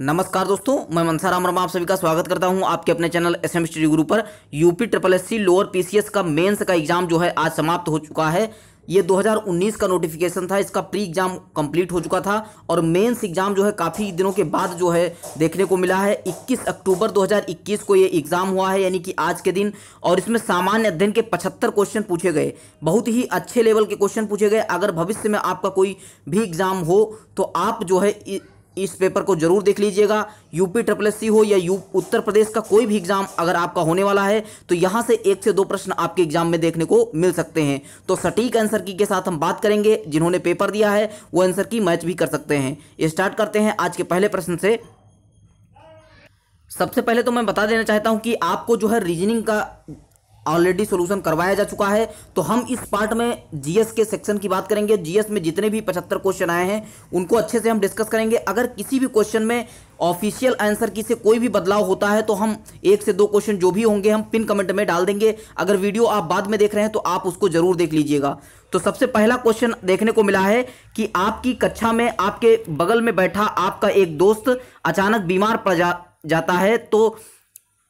नमस्कार दोस्तों मैं मनसा राम आप सभी का स्वागत करता हूं आपके अपने channel S M study Guru पर UP triple S C lower PCS का मेंस का एग्जाम जो है आज समाप्त हो चुका है ये 2019 का नोटिफिकेशन था इसका प्री एग्जाम कंप्लीट हो चुका था और मेंस एग्जाम जो है काफ़ी दिनों के बाद जो है देखने को मिला है 21 अक्टूबर 2021 को ये एग्जाम हुआ है यानी कि आज के दिन और इसमें सामान्य अध्ययन के 75 क्वेश्चन पूछे गए बहुत ही अच्छे लेवल के क्वेश्चन पूछे गए अगर भविष्य में आपका कोई भी एग्जाम हो तो आप जो है इस पेपर को जरूर देख लीजिएगा यूपी ट्रिपल एस हो या यू उत्तर प्रदेश का कोई भी एग्जाम अगर आपका होने वाला है तो यहां से एक से दो प्रश्न आपके एग्जाम में देखने को मिल सकते हैं तो सटीक आंसर की के साथ हम बात करेंगे जिन्होंने पेपर दिया है वो आंसर की मैच भी कर सकते हैं स्टार्ट करते हैं आज के पहले प्रश्न से सबसे पहले तो मैं बता देना चाहता हूं कि आपको जो है रीजनिंग का ऑलरेडी सोल्यूशन करवाया जा चुका है तो हम इस पार्ट में जीएस के सेक्शन की बात करेंगे जीएस में जितने भी पचहत्तर क्वेश्चन आए हैं उनको अच्छे से हम डिस्कस करेंगे अगर किसी भी क्वेश्चन में ऑफिशियल आंसर की से कोई भी बदलाव होता है तो हम एक से दो क्वेश्चन जो भी होंगे हम पिन कमेंट में डाल देंगे अगर वीडियो आप बाद में देख रहे हैं तो आप उसको जरूर देख लीजिएगा तो सबसे पहला क्वेश्चन देखने को मिला है कि आपकी कक्षा में आपके बगल में बैठा आपका एक दोस्त अचानक बीमार पड़ जा, जाता है तो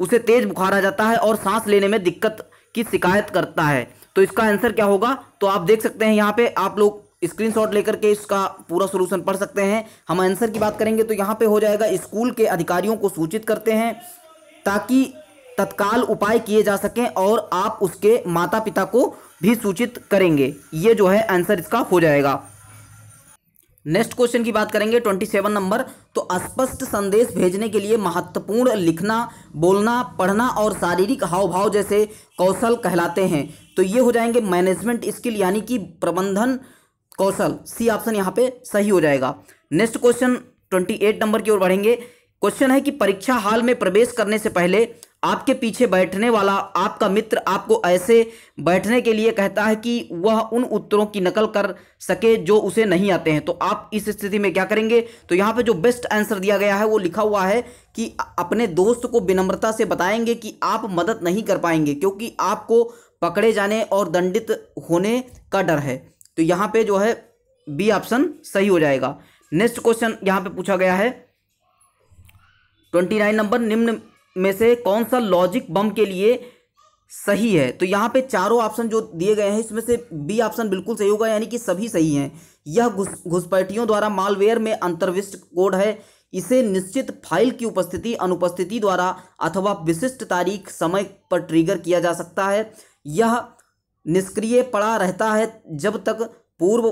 उसे तेज बुखार आ जाता है और सांस लेने में दिक्कत की शिकायत करता है तो इसका आंसर क्या होगा तो आप देख सकते हैं यहाँ पे आप लोग स्क्रीनशॉट लेकर के इसका पूरा सोल्यूशन पढ़ सकते हैं हम आंसर की बात करेंगे तो यहाँ पे हो जाएगा स्कूल के अधिकारियों को सूचित करते हैं ताकि तत्काल उपाय किए जा सकें और आप उसके माता पिता को भी सूचित करेंगे ये जो है आंसर इसका हो जाएगा नेक्स्ट क्वेश्चन की बात करेंगे ट्वेंटी सेवन नंबर तो अस्पष्ट संदेश भेजने के लिए महत्वपूर्ण लिखना बोलना पढ़ना और शारीरिक हाव भाव जैसे कौशल कहलाते हैं तो ये हो जाएंगे मैनेजमेंट स्किल यानी कि प्रबंधन कौशल सी ऑप्शन यहाँ पे सही हो जाएगा next question twenty eight number की ओर बढ़ेंगे क्वेश्चन है कि परीक्षा हाल में प्रवेश करने से पहले आपके पीछे बैठने वाला आपका मित्र आपको ऐसे बैठने के लिए कहता है कि वह उन उत्तरों की नकल कर सके जो उसे नहीं आते हैं तो आप इस स्थिति में क्या करेंगे तो यहाँ पे जो बेस्ट आंसर दिया गया है वो लिखा हुआ है कि अपने दोस्त को विनम्रता से बताएंगे कि आप मदद नहीं कर पाएंगे क्योंकि आपको पकड़े जाने और दंडित होने का डर है तो यहाँ पे जो है बी ऑप्शन सही हो जाएगा नेक्स्ट क्वेश्चन यहाँ पर पूछा गया है ट्वेंटी नाइन नंबर निम्न में से कौन सा लॉजिक बम के लिए सही है तो यहाँ पे चारों ऑप्शन जो दिए गए हैं इसमें से बी ऑप्शन बिल्कुल सही होगा यानी कि सभी सही हैं यह घुसपैठियों द्वारा मालवेयर में अंतर्विष्ट कोड है इसे निश्चित फाइल की उपस्थिति अनुपस्थिति द्वारा अथवा विशिष्ट तारीख समय पर ट्रिगर किया जा सकता है यह निष्क्रिय पड़ा रहता है जब तक पूर्व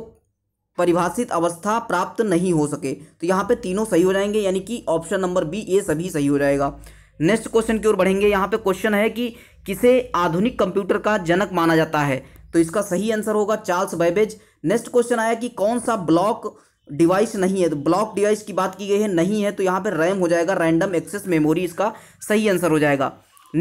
परिभाषित अवस्था प्राप्त नहीं हो सके तो यहाँ पे तीनों सही हो जाएंगे यानी कि ऑप्शन नंबर बी ये सभी सही हो जाएगा नेक्स्ट क्वेश्चन की ओर बढ़ेंगे यहाँ पे क्वेश्चन है कि किसे आधुनिक कंप्यूटर का जनक माना जाता है तो इसका सही आंसर होगा चार्ल्स बैबेज नेक्स्ट क्वेश्चन आया कि कौन सा ब्लॉक डिवाइस नहीं है तो ब्लॉक डिवाइस की बात की गई है नहीं है तो यहाँ पर रैम हो जाएगा रैंडम एक्सेस मेमोरी इसका सही आंसर हो जाएगा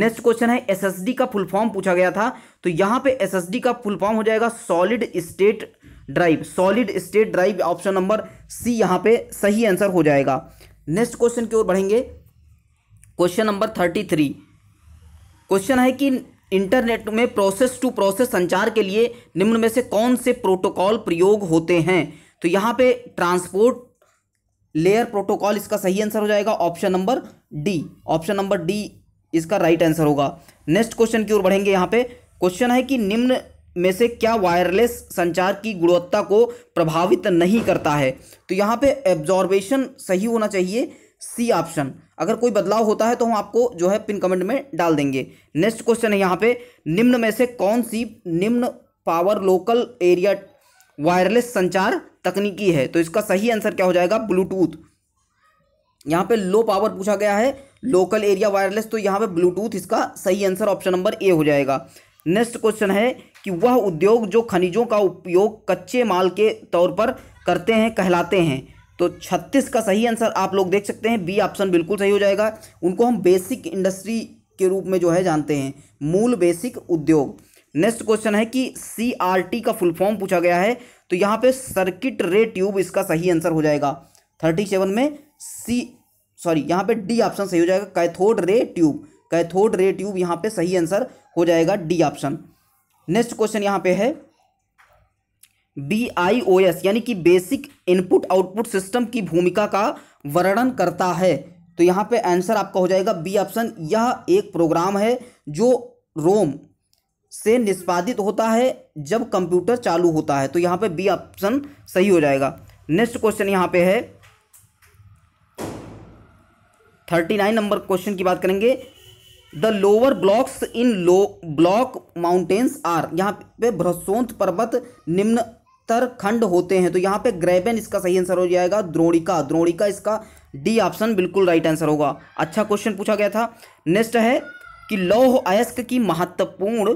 नेक्स्ट क्वेश्चन है एस का फुल फॉर्म पूछा गया था तो यहाँ पे एस का फुल फॉर्म हो जाएगा solid state drive solid state drive option number C यहाँ पे सही आंसर हो जाएगा नेक्स्ट क्वेश्चन की ओर बढ़ेंगे question number thirty three question है कि इंटरनेट में प्रोसेस टू प्रोसेस संचार के लिए निम्न में से कौन से प्रोटोकॉल प्रयोग होते हैं तो यहाँ पे ट्रांसपोर्ट लेयर प्रोटोकॉल इसका सही आंसर हो जाएगा option number D option number D इसका राइट आंसर होगा नेक्स्ट क्वेश्चन की ओर बढ़ेंगे यहाँ पे क्वेश्चन है कि निम्न में से क्या वायरलेस संचार की गुणवत्ता को प्रभावित नहीं करता है तो यहाँ पे एब्जॉर्बेशन सही होना चाहिए सी ऑप्शन अगर कोई बदलाव होता है तो हम आपको जो है पिन कमेंट में डाल देंगे नेक्स्ट क्वेश्चन है यहाँ पे निम्न में से कौन सी निम्न पावर लोकल एरिया वायरलेस संचार तकनीकी है तो इसका सही आंसर क्या हो जाएगा ब्लूटूथ यहाँ पे लो पावर पूछा गया है लोकल एरिया वायरलेस तो यहाँ पे ब्लूटूथ इसका सही आंसर ऑप्शन नंबर ए हो जाएगा नेक्स्ट क्वेश्चन है कि वह उद्योग जो खनिजों का उपयोग कच्चे माल के तौर पर करते हैं कहलाते हैं तो 36 का सही आंसर आप लोग देख सकते हैं बी ऑप्शन बिल्कुल सही हो जाएगा उनको हम बेसिक इंडस्ट्री के रूप में जो है जानते हैं मूल बेसिक उद्योग नेक्स्ट क्वेश्चन है कि सी का फुल फॉर्म पूछा गया है तो यहाँ पे सर्किट रे ट्यूब इसका सही आंसर हो जाएगा थर्टी सेवन में सी सॉरी यहाँ पे डी ऑप्शन सही हो जाएगा cathode ray tube cathode ray tube यहाँ पे सही आंसर हो जाएगा डी ऑप्शन नेक्स्ट क्वेश्चन यहाँ पे है बी आई ओ एस यानी कि बेसिक इनपुट आउटपुट सिस्टम की भूमिका का वर्णन करता है तो यहाँ पे आंसर आपका हो जाएगा बी ऑप्शन यह एक प्रोग्राम है जो रोम से निष्पादित होता है जब कंप्यूटर चालू होता है तो यहाँ पे बी ऑप्शन सही हो जाएगा नेक्स्ट क्वेश्चन यहाँ पे है थर्टी नाइन नंबर क्वेश्चन की बात करेंगे the lower blocks in low block mountains are यहाँ पे भ्रसोंत पर्वत निम्न सत्तर खंड होते हैं तो यहाँ पे ग्रेबेन इसका सही आंसर हो जाएगा द्रोणिका द्रोणिका इसका डी ऑप्शन बिल्कुल राइट आंसर होगा अच्छा क्वेश्चन पूछा गया था नेक्स्ट है कि लौह अयस्क की महत्वपूर्ण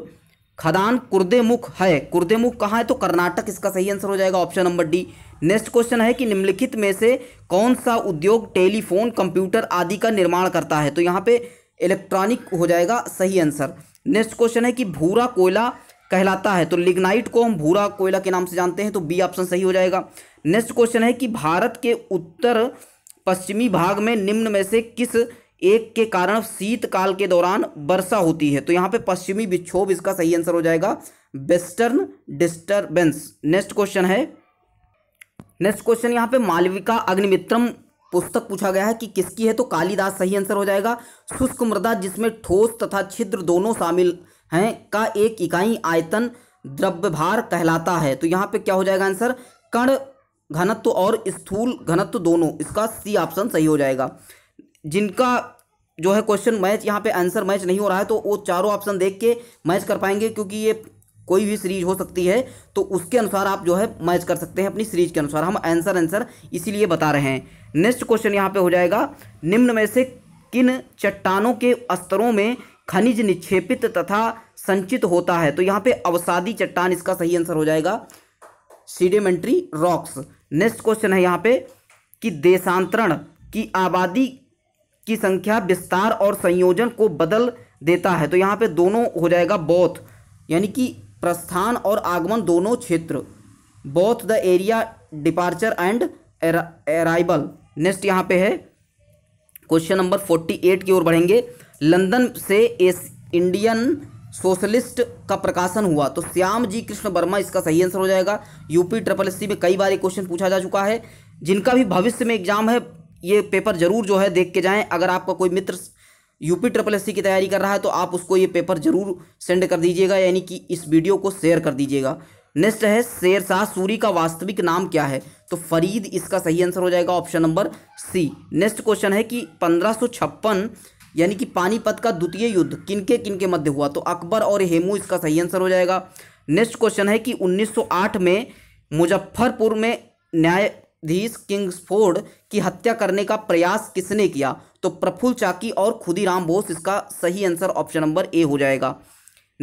खदान कुर्देमुख है कुर्देमुख कहाँ है तो कर्नाटक इसका सही आंसर हो जाएगा option number D next question है कि निम्नलिखित में से कौन सा उद्योग टेलीफोन कंप्यूटर आदि का निर्माण करता है तो यहाँ पे इलेक्ट्रॉनिक हो जाएगा सही आंसर नेक्स्ट क्वेश्चन है कि भूरा कोयला कहलाता है तो लिग्नाइट को हम भूरा कोयला के नाम से जानते हैं तो बी ऑप्शन सही हो जाएगा नेक्स्ट क्वेश्चन है कि भारत के उत्तर पश्चिमी भाग में निम्न में से किस एक के कारण शीतकाल के दौरान वर्षा होती है तो यहाँ पे पश्चिमी विक्षोभ इसका सही आंसर हो जाएगा वेस्टर्न डिस्टर्बेंस नेक्स्ट क्वेश्चन है नेक्स्ट क्वेश्चन यहाँ पे मालविका अग्निमित्रम पुस्तक पूछा गया है कि किसकी है तो कालिदास सही आंसर हो जाएगा शुष्क मृदा जिसमें ठोस तथा छिद्र दोनों शामिल हैं का एक इकाई आयतन द्रव्यभार कहलाता है तो यहाँ पे क्या हो जाएगा आंसर कण घनत्व और स्थूल घनत्व दोनों इसका सी ऑप्शन सही हो जाएगा जिनका जो है क्वेश्चन मैच यहाँ पे आंसर मैच नहीं हो रहा है तो वो चारों ऑप्शन देख के मैच कर पाएंगे क्योंकि ये कोई भी सीरीज हो सकती है तो उसके अनुसार आप जो है मैच कर सकते हैं अपनी सीरीज के अनुसार हम आंसर आंसर इसीलिए बता रहे हैं नेक्स्ट क्वेश्चन यहाँ पे हो जाएगा निम्न में से किन चट्टानों के स्तरों में खनिज निक्षेपित तथा संचित होता है तो यहाँ पे अवसादी चट्टान इसका सही आंसर हो जाएगा सीडेमेंट्री रॉक्स नेक्स्ट क्वेश्चन है यहाँ पे कि देशांतरण की आबादी की संख्या विस्तार और संयोजन को बदल देता है तो यहाँ पे दोनों हो जाएगा बौथ यानी कि प्रस्थान और आगमन दोनों क्षेत्र both the area departure and arrival next यहाँ पे है क्वेश्चन नंबर फोर्टी एट की ओर बढ़ेंगे लंदन से एस इंडियन सोशलिस्ट का प्रकाशन हुआ तो श्याम जी कृष्ण वर्मा इसका सही आंसर हो जाएगा यूपी ट्रिपल एस में कई बार ये क्वेश्चन पूछा जा चुका है जिनका भी भविष्य में एग्जाम है ये पेपर जरूर जो है देख के जाएं अगर आपका कोई मित्र यूपी ट्रिपल एस की तैयारी कर रहा है तो आप उसको ये पेपर जरूर सेंड कर दीजिएगा यानी कि इस वीडियो को शेयर कर दीजिएगा नेक्स्ट है शेरशाह सूरी का वास्तविक नाम क्या है तो फरीद इसका सही आंसर हो जाएगा option number C next question है कि पंद्रह यानी कि पानीपत का द्वितीय युद्ध किनके किनके मध्य हुआ तो अकबर और हेमू इसका सही आंसर हो जाएगा नेक्स्ट क्वेश्चन है कि 1908 में मुजफ्फरपुर में न्यायाधीश किंग्सफोर्ड की हत्या करने का प्रयास किसने किया तो प्रफुल्ल चाकी और खुदीराम बोस इसका सही आंसर ऑप्शन नंबर ए हो जाएगा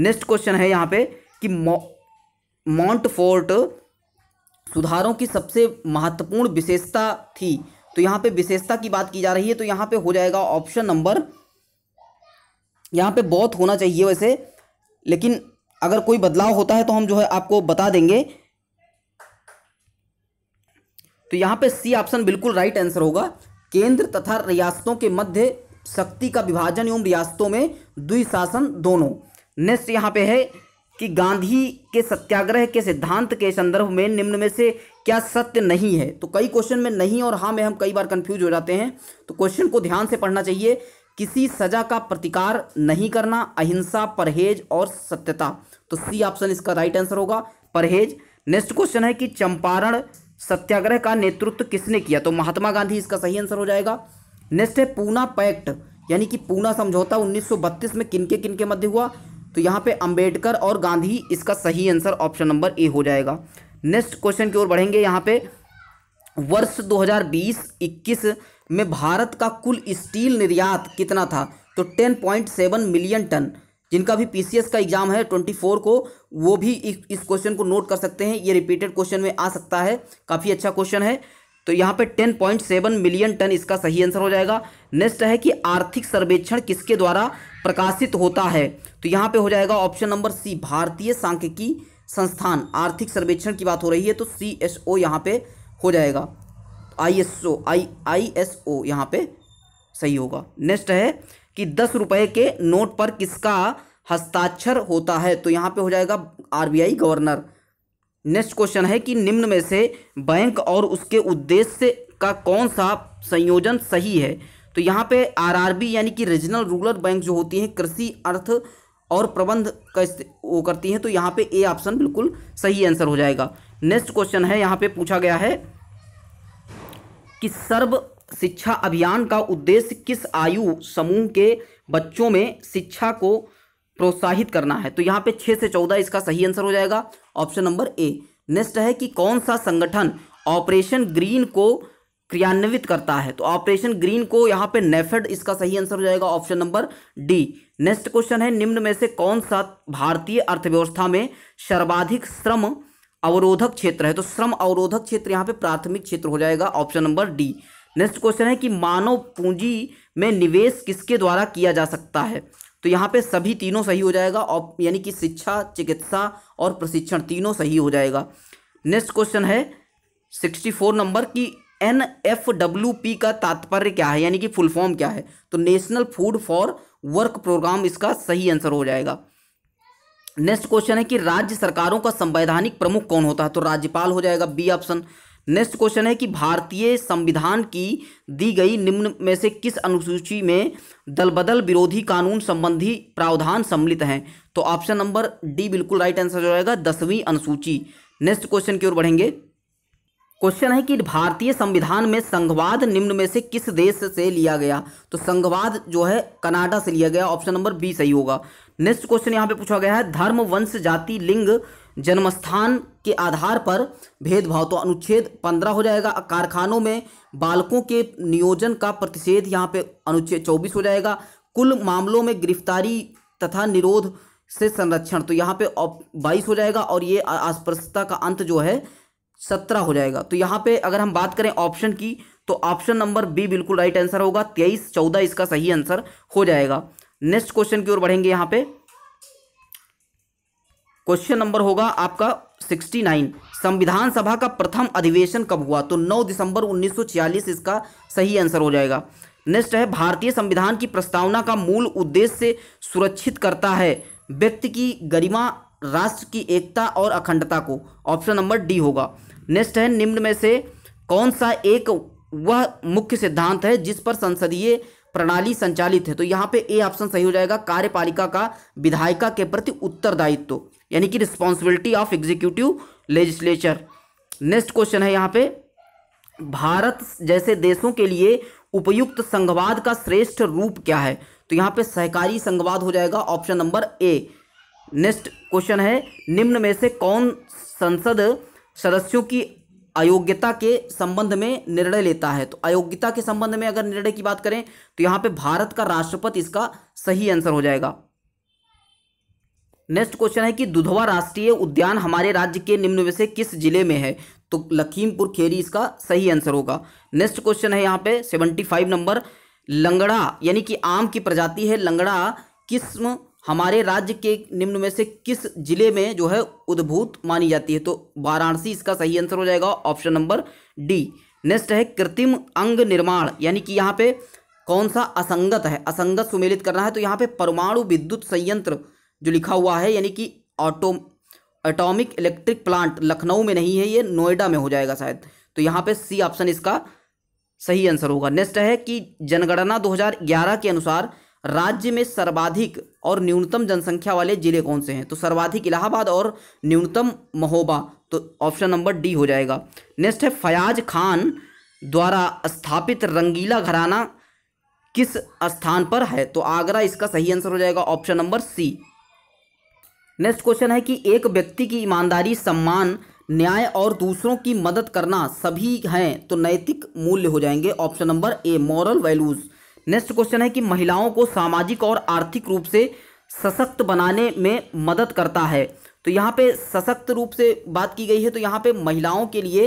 नेक्स्ट क्वेश्चन है यहाँ पे कि माउंट फोर्ट सुधारों की सबसे महत्वपूर्ण विशेषता थी तो यहाँ पे विशेषता की बात की जा रही है तो यहाँ पे हो जाएगा ऑप्शन नंबर यहाँ पे बहुत होना चाहिए वैसे लेकिन अगर कोई बदलाव होता है तो हम जो है आपको बता देंगे तो यहाँ पे सी ऑप्शन बिल्कुल राइट आंसर होगा केंद्र तथा रियासतों के मध्य शक्ति का विभाजन एवं रियासतों में द्विशासन दोनों नेक्स्ट यहाँ पे है कि गांधी के सत्याग्रह के सिद्धांत के संदर्भ में निम्न में से क्या सत्य नहीं है तो कई क्वेश्चन में नहीं और हाँ में हम कई बार कंफ्यूज हो जाते हैं तो क्वेश्चन को ध्यान से पढ़ना चाहिए किसी सजा का प्रतिकार नहीं करना अहिंसा परहेज और सत्यता तो सी ऑप्शन इसका राइट आंसर होगा परहेज नेक्स्ट क्वेश्चन है कि चंपारण सत्याग्रह का नेतृत्व किसने किया तो महात्मा गांधी इसका सही आंसर हो जाएगा नेक्स्ट है पूना पैक्ट यानी कि पूना समझौता 1932 में किनके किनके मध्य हुआ तो यहाँ पे अंबेडकर और गांधी इसका सही आंसर ऑप्शन नंबर ए हो जाएगा नेक्स्ट क्वेश्चन की ओर बढ़ेंगे यहाँ पे वर्ष 2020-21 में भारत का कुल स्टील निर्यात कितना था तो 10.7 मिलियन टन जिनका भी पीसीएस का एग्जाम है 24 को वो भी इस क्वेश्चन को नोट कर सकते हैं ये रिपीटेड क्वेश्चन में आ सकता है काफ़ी अच्छा क्वेश्चन है तो यहाँ पे 10.7 मिलियन टन इसका सही आंसर हो जाएगा नेक्स्ट है कि आर्थिक सर्वेक्षण किसके द्वारा प्रकाशित होता है तो यहाँ पे हो जाएगा ऑप्शन नंबर सी भारतीय सांख्यिकी संस्थान आर्थिक सर्वेक्षण की बात हो रही है तो सी एस ओ यहाँ पे हो जाएगा I S O I I S O यहाँ पे सही होगा नेक्स्ट है कि दस रुपये के नोट पर किसका हस्ताक्षर होता है तो यहाँ पे हो जाएगा आरबीआई गवर्नर नेक्स्ट क्वेश्चन है कि निम्न में से बैंक और उसके उद्देश्य का कौन सा संयोजन सही है तो यहाँ पे आरआरबी यानी कि रीजनल रूरल बैंक जो होती हैं कृषि अर्थ और प्रबंध का वो करती हैं तो यहाँ पे ए ऑप्शन बिल्कुल सही आंसर हो जाएगा नेक्स्ट क्वेश्चन है यहाँ पे पूछा गया है कि सर्व शिक्षा अभियान का उद्देश्य किस आयु समूह के बच्चों में शिक्षा को प्रोत्साहित करना है तो यहाँ पे छः से चौदह इसका सही आंसर हो जाएगा ऑप्शन नंबर ए नेक्स्ट है कि कौन सा संगठन ऑपरेशन ग्रीन को क्रियान्वित करता है तो ऑपरेशन ग्रीन को यहाँ पे नेफेड इसका सही आंसर हो जाएगा option number D next question है निम्न में से कौन सा भारतीय अर्थव्यवस्था में सर्वाधिक श्रम अवरोधक क्षेत्र है तो श्रम अवरोधक क्षेत्र यहाँ पे प्राथमिक क्षेत्र हो जाएगा option number D next question है कि मानव पूंजी में निवेश किसके द्वारा किया जा सकता है तो यहाँ पे सभी तीनों सही हो जाएगा यानी कि शिक्षा चिकित्सा और प्रशिक्षण तीनों सही हो जाएगा नेक्स्ट क्वेश्चन है सिक्सटी फोर नंबर की एन एफ डब्ल्यू पी का तात्पर्य क्या है यानी कि फुल फॉर्म क्या है तो national food for work programme इसका सही आंसर हो जाएगा नेक्स्ट क्वेश्चन है कि राज्य सरकारों का संवैधानिक प्रमुख कौन होता है तो राज्यपाल हो जाएगा बी ऑप्शन नेक्स्ट क्वेश्चन है कि भारतीय संविधान की दी गई निम्न में से किस अनुसूची में दलबदल विरोधी कानून संबंधी प्रावधान सम्मिलित हैं तो ऑप्शन नंबर डी बिल्कुल राइट आंसर हो जाएगा दसवीं अनुसूची नेक्स्ट क्वेश्चन की ओर बढ़ेंगे क्वेश्चन है कि भारतीय संविधान में संघवाद निम्न में से किस देश से लिया गया तो संघवाद जो है कनाडा से लिया गया ऑप्शन नंबर बी सही होगा नेक्स्ट क्वेश्चन यहाँ पे पूछा गया है धर्म वंश जाति लिंग जन्मस्थान के आधार पर भेदभाव तो अनुच्छेद पंद्रह हो जाएगा कारखानों में बालकों के नियोजन का प्रतिषेध यहाँ पे अनुच्छेद चौबीस हो जाएगा कुल मामलों में गिरफ्तारी तथा निरोध से संरक्षण तो यहाँ पे बाईस हो जाएगा और ये अस्पृश्यता का अंत जो है सत्रह हो जाएगा तो यहाँ पे अगर हम बात करें ऑप्शन की तो ऑप्शन नंबर बी बिल्कुल राइट आंसर होगा तेईस चौदह इसका सही आंसर हो जाएगा नेक्स्ट क्वेश्चन की ओर बढ़ेंगे यहाँ पे क्वेश्चन नंबर होगा आपका सिक्सटी नाइन संविधान सभा का प्रथम अधिवेशन कब हुआ तो नौ दिसंबर उन्नीस इसका सही आंसर हो जाएगा नेक्स्ट है भारतीय संविधान की प्रस्तावना का मूल उद्देश्य से सुरक्षित करता है व्यक्ति की गरिमा राष्ट्र की एकता और अखंडता को ऑप्शन नंबर डी होगा नेक्स्ट है निम्न में से कौन सा एक वह मुख्य सिद्धांत है जिस पर संसदीय प्रणाली संचालित है तो यहाँ पे ए ऑप्शन सही हो जाएगा कार्यपालिका का विधायिका के प्रति उत्तरदायित्व यानी कि responsibility of executive legislature next question है यहाँ पे भारत जैसे देशों के लिए उपयुक्त संघवाद का श्रेष्ठ रूप क्या है तो यहाँ पे सहकारी संघवाद हो जाएगा option number A next question है निम्न में से कौन संसद सदस्यों की अयोग्यता के संबंध में निर्णय लेता है तो अयोग्यता के संबंध में अगर निर्णय की बात करें तो यहां पे भारत का राष्ट्रपति इसका सही आंसर हो जाएगा नेक्स्ट क्वेश्चन है कि दुधवा राष्ट्रीय उद्यान हमारे राज्य के निम्न में से किस जिले में है तो लखीमपुर खेरी इसका सही आंसर होगा नेक्स्ट क्वेश्चन है यहाँ पे सेवेंटी फाइव नंबर लंगड़ा यानी कि आम की प्रजाति है लंगड़ा किस्म हमारे राज्य के निम्न में से किस जिले में जो है उद्भूत मानी जाती है तो वाराणसी इसका सही आंसर हो जाएगा ऑप्शन नंबर डी नेक्स्ट है कृत्रिम अंग निर्माण यानी कि यहाँ पे कौन सा असंगत है असंगत सुमेलित करना है तो यहाँ पे परमाणु विद्युत संयंत्र जो लिखा हुआ है यानी कि auto atomic electric plant Lucknow में नहीं है ये नोएडा में हो जाएगा शायद तो यहाँ पे सी ऑप्शन इसका सही आंसर होगा नेक्स्ट है कि जनगणना 2011 के अनुसार राज्य में सर्वाधिक और न्यूनतम जनसंख्या वाले जिले कौन से हैं तो सर्वाधिक इलाहाबाद और न्यूनतम महोबा तो ऑप्शन नंबर डी हो जाएगा नेक्स्ट है फयाज खान द्वारा स्थापित रंगीला घराना किस स्थान पर है तो आगरा इसका सही आंसर हो जाएगा option number C next question है कि एक व्यक्ति की ईमानदारी सम्मान न्याय और दूसरों की मदद करना सभी हैं तो नैतिक मूल्य हो जाएंगे option number A moral values next question है कि महिलाओं को सामाजिक और आर्थिक रूप से सशक्त बनाने में मदद करता है तो यहाँ पे सशक्त रूप से बात की गई है तो यहाँ पे महिलाओं के लिए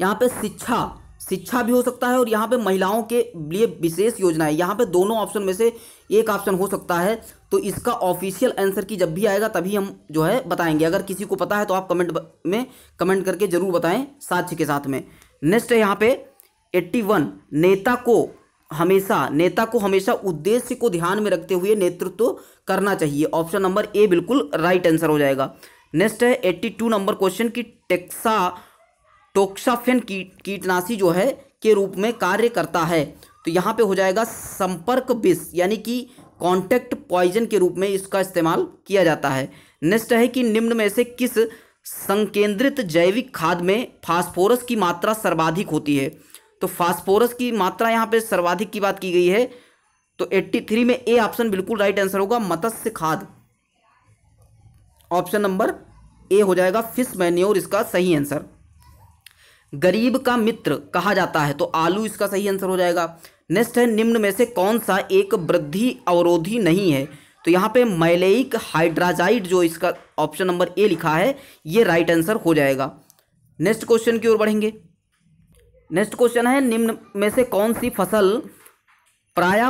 यहाँ पे शिक्षा शिक्षा भी हो सकता है और यहाँ पे महिलाओं के लिए विशेष योजनाएं यहाँ पे दोनों ऑप्शन में से एक ऑप्शन हो सकता है तो इसका ऑफिशियल आंसर की जब भी आएगा तभी हम जो है बताएंगे अगर किसी को पता है तो आप कमेंट में कमेंट करके जरूर बताएं साक्ष्य के साथ में नेक्स्ट है यहाँ पे एट्टी वन नेता को हमेशा नेता को हमेशा उद्देश्य को ध्यान में रखते हुए नेतृत्व करना चाहिए ऑप्शन नंबर ए बिल्कुल राइट आंसर हो जाएगा नेक्स्ट है एट्टी टू नंबर क्वेश्चन की टेक्सा टोक्साफेन की कीटनाशी जो है के रूप में कार्य करता है तो यहाँ पे हो जाएगा संपर्क विष यानी कि कॉन्टैक्ट पॉइजन के रूप में इसका इस्तेमाल किया जाता है नेक्स्ट है कि निम्न में से किस संकेंद्रित जैविक खाद में फास्फोरस की मात्रा सर्वाधिक होती है तो फास्फोरस की मात्रा यहाँ पे सर्वाधिक की बात की गई है तो 83 में ए ऑप्शन बिल्कुल राइट आंसर होगा मत्स्य खाद ऑप्शन नंबर ए हो जाएगा फिश मैन्योर इसका सही आंसर गरीब का मित्र कहा जाता है तो आलू इसका सही आंसर हो जाएगा नेक्स्ट है निम्न में से कौन सा एक वृद्धि अवरोधी नहीं है तो यहाँ पे मैलेइक हाइड्राजाइड जो इसका ऑप्शन नंबर ए लिखा है ये राइट आंसर हो जाएगा नेक्स्ट क्वेश्चन की ओर बढ़ेंगे नेक्स्ट क्वेश्चन है निम्न में से कौन सी फसल प्राय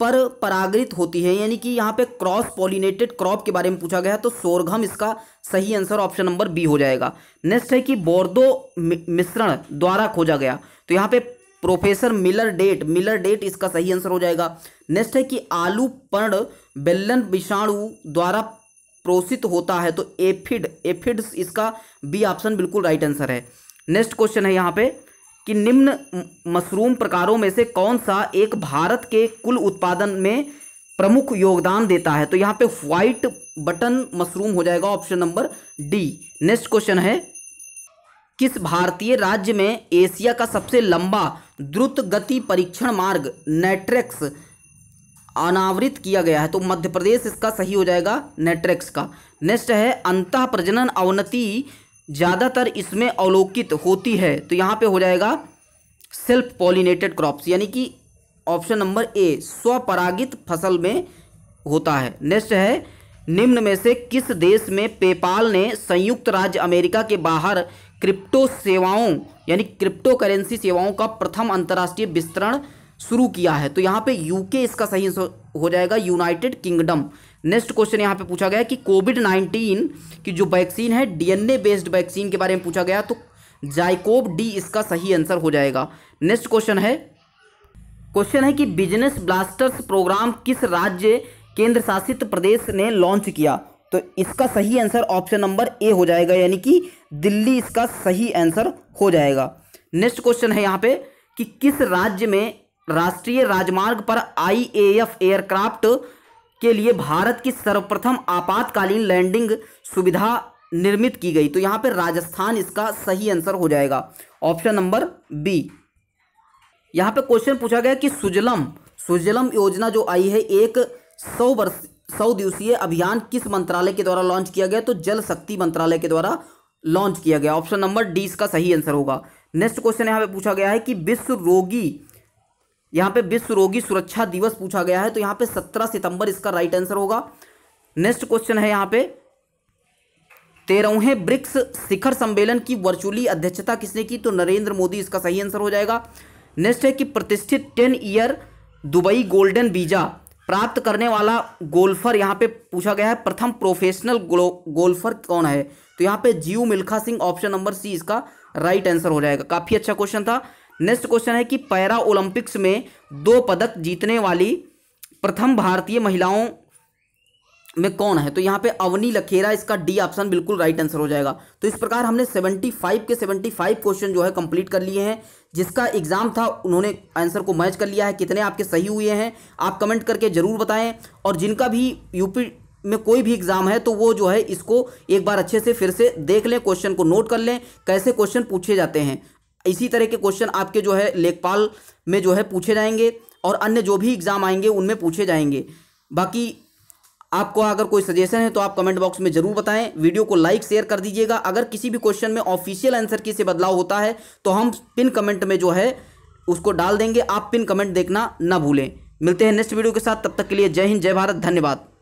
पर परागृत होती है यानी कि यहाँ पे क्रॉस पॉलिनेटेड क्रॉप के बारे में पूछा गया है तो सोरघम इसका सही आंसर ऑप्शन नंबर बी हो जाएगा नेक्स्ट है कि बोर्दो मिश्रण द्वारा खोजा गया तो यहाँ पे professor Miller date Miller date इसका सही आंसर हो जाएगा नेक्स्ट है कि आलू पर्ण बेलन विषाणु द्वारा प्रोषित होता है तो एफिड एफिड इसका बी ऑप्शन बिल्कुल राइट आंसर है नेक्स्ट क्वेश्चन है यहाँ पे कि निम्न मशरूम प्रकारों में से कौन सा एक भारत के कुल उत्पादन में प्रमुख योगदान देता है तो यहाँ पे व्हाइट बटन मशरूम हो जाएगा option number D next question है किस भारतीय राज्य में एशिया का सबसे लंबा द्रुत गति परीक्षण मार्ग नेट्रेक्स अनावृत किया गया है तो मध्य प्रदेश इसका सही हो जाएगा नेट्रेक्स का नेक्स्ट है अंत प्रजनन अवनति ज़्यादातर इसमें अवलोकित होती है तो यहाँ पे हो जाएगा सेल्फ पॉलिनेटेड क्रॉप्स यानी कि ऑप्शन नंबर ए स्वपरागित फसल में होता है नेक्स्ट है निम्न में से किस देश में पेपाल ने संयुक्त राज्य अमेरिका के बाहर क्रिप्टो सेवाओं यानी क्रिप्टो करेंसी सेवाओं का प्रथम अंतर्राष्ट्रीय विस्तरण शुरू किया है तो यहाँ पे यूके इसका सही हो जाएगा यूनाइटेड किंगडम नेक्स्ट क्वेश्चन यहाँ पे पूछा गया कि कोविड नाइन्टीन की जो वैक्सीन है डीएनए बेस्ड वैक्सीन के बारे में पूछा गया तो जाइकोब डी इसका सही आंसर हो जाएगा नेक्स्ट क्वेश्चन है क्वेश्चन है कि बिजनेस ब्लास्टर्स प्रोग्राम किस राज्य केंद्र शासित प्रदेश ने लॉन्च किया तो इसका सही आंसर ऑप्शन नंबर ए हो जाएगा यानी कि दिल्ली इसका सही आंसर हो जाएगा नेक्स्ट क्वेश्चन है यहाँ पे कि किस राज्य में राष्ट्रीय राजमार्ग पर आईएएफ एयरक्राफ्ट के लिए भारत की सर्वप्रथम आपातकालीन लैंडिंग सुविधा निर्मित की गई तो यहाँ पर राजस्थान इसका सही आंसर हो जाएगा ऑप्शन नंबर बी यहाँ पे क्वेश्चन पूछा गया कि सुजलम सुजलम योजना जो आई है एक सौ वर्ष सौ दिवसीय अभियान किस मंत्रालय के द्वारा लॉन्च किया गया तो जल शक्ति मंत्रालय के द्वारा लॉन्च किया गया ऑप्शन नंबर डी इसका सही आंसर होगा नेक्स्ट क्वेश्चन यहाँ पे पूछा गया है कि विश्व रोगी यहां पे विश्व रोगी सुरक्षा दिवस पूछा गया है तो यहाँ पे सत्रह सितंबर इसका राइट आंसर होगा नेक्स्ट क्वेश्चन है यहाँ पे तेरहवें ब्रिक्स शिखर सम्मेलन की वर्चुअली अध्यक्षता किसने की तो नरेंद्र मोदी इसका सही आंसर हो जाएगा नेक्स्ट है कि प्रतिष्ठित ten year Dubai golden visa प्राप्त करने वाला गोल्फर यहाँ पे पूछा गया है प्रथम प्रोफेशनल गोल्फर कौन है तो यहाँ पे Jeev Milkha Singh option number C इसका राइट आंसर हो जाएगा काफ़ी अच्छा क्वेश्चन था नेक्स्ट क्वेश्चन है कि पैरा ओलंपिक्स में दो पदक जीतने वाली प्रथम भारतीय महिलाओं में कौन है तो यहाँ पे अवनी लखेरा इसका डी ऑप्शन बिल्कुल राइट आंसर हो जाएगा तो इस प्रकार हमने 75 के 75 क्वेश्चन जो है कंप्लीट कर लिए हैं जिसका एग्जाम था उन्होंने आंसर को मैच कर लिया है कितने आपके सही हुए हैं आप कमेंट करके जरूर बताएं और जिनका भी यूपी में कोई भी एग्जाम है तो वो जो है इसको एक बार अच्छे से फिर से देख लें क्वेश्चन को नोट कर लें कैसे क्वेश्चन पूछे जाते हैं इसी तरह के क्वेश्चन आपके जो है लेखपाल में जो है पूछे जाएंगे और अन्य जो भी एग्ज़ाम आएंगे उनमें पूछे जाएंगे बाकी आपको अगर कोई सजेशन है तो आप कमेंट बॉक्स में जरूर बताएं वीडियो को लाइक शेयर कर दीजिएगा अगर किसी भी क्वेश्चन में ऑफिशियल आंसर की से बदलाव होता है तो हम पिन कमेंट में जो है उसको डाल देंगे आप पिन कमेंट देखना ना भूलें मिलते हैं नेक्स्ट वीडियो के साथ तब तक के लिए जय हिंद जय भारत धन्यवाद